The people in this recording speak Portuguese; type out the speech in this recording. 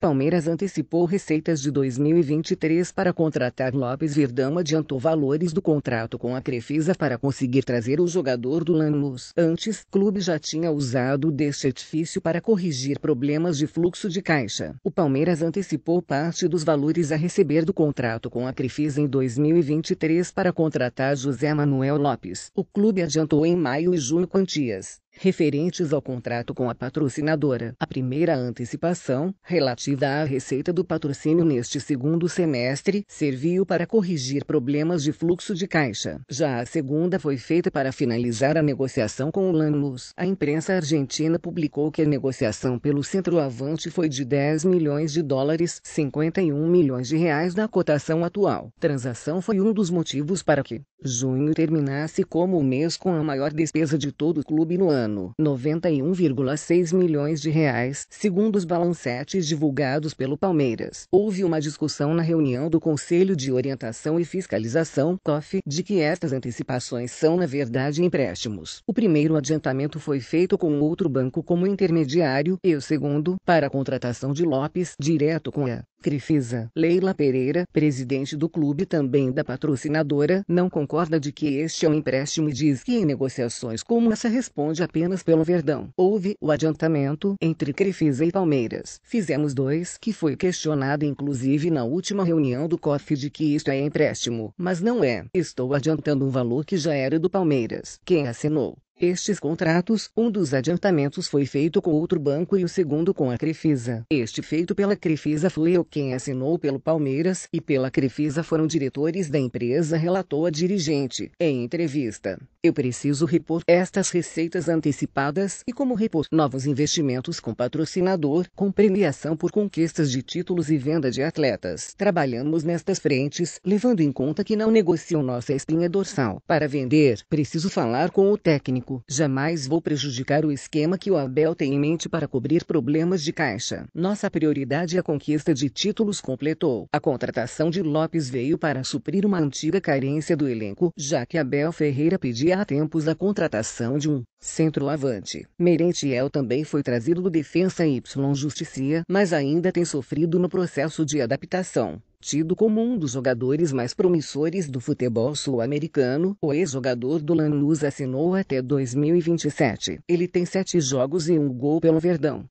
Palmeiras antecipou receitas de 2023 para contratar Lopes Verdão adiantou valores do contrato com a Crefisa para conseguir trazer o jogador do Lanús. Antes, clube já tinha usado deste edifício para corrigir problemas de fluxo de caixa. O Palmeiras antecipou parte dos valores a receber do contrato com a Crefisa em 2023 para contratar José Manuel Lopes. O clube adiantou em maio e junho quantias referentes ao contrato com a patrocinadora. A primeira antecipação, relativa à receita do patrocínio neste segundo semestre, serviu para corrigir problemas de fluxo de caixa. Já a segunda foi feita para finalizar a negociação com o Lanús. A imprensa argentina publicou que a negociação pelo centroavante foi de 10 milhões de dólares, 51 milhões de reais da cotação atual. Transação foi um dos motivos para que junho terminasse como o mês com a maior despesa de todo o clube no ano ano, 91,6 milhões de reais, segundo os balancetes divulgados pelo Palmeiras. Houve uma discussão na reunião do Conselho de Orientação e Fiscalização, COF, de que estas antecipações são na verdade empréstimos. O primeiro adiantamento foi feito com outro banco como intermediário e o segundo para a contratação de Lopes direto com a Crifisa, Leila Pereira, presidente do clube também da patrocinadora, não concorda de que este é um empréstimo e diz que em negociações como essa responde apenas pelo Verdão. Houve o adiantamento entre Crifisa e Palmeiras. Fizemos dois, que foi questionado inclusive na última reunião do COF de que isto é empréstimo, mas não é. Estou adiantando um valor que já era do Palmeiras. Quem assinou estes contratos, um dos adiantamentos foi feito com outro banco e o segundo com a Crefisa. Este feito pela Crefisa foi eu quem assinou pelo Palmeiras e pela Crefisa foram diretores da empresa, relatou a dirigente em entrevista. Eu preciso repor estas receitas antecipadas e como repor novos investimentos com patrocinador, com premiação por conquistas de títulos e venda de atletas. Trabalhamos nestas frentes, levando em conta que não negociam nossa espinha dorsal. Para vender, preciso falar com o técnico banco. Jamais vou prejudicar o esquema que o Abel tem em mente para cobrir problemas de caixa. Nossa prioridade é a conquista de títulos, completou. A contratação de Lopes veio para suprir uma antiga carência do elenco, já que Abel Ferreira pedia há tempos a contratação de um centroavante. Merentiel também foi trazido do Defensa Y Justicia, mas ainda tem sofrido no processo de adaptação. Tido como um dos jogadores mais promissores do futebol sul-americano, o ex-jogador do Lanús assinou até 2027. Ele tem sete jogos e um gol pelo Verdão.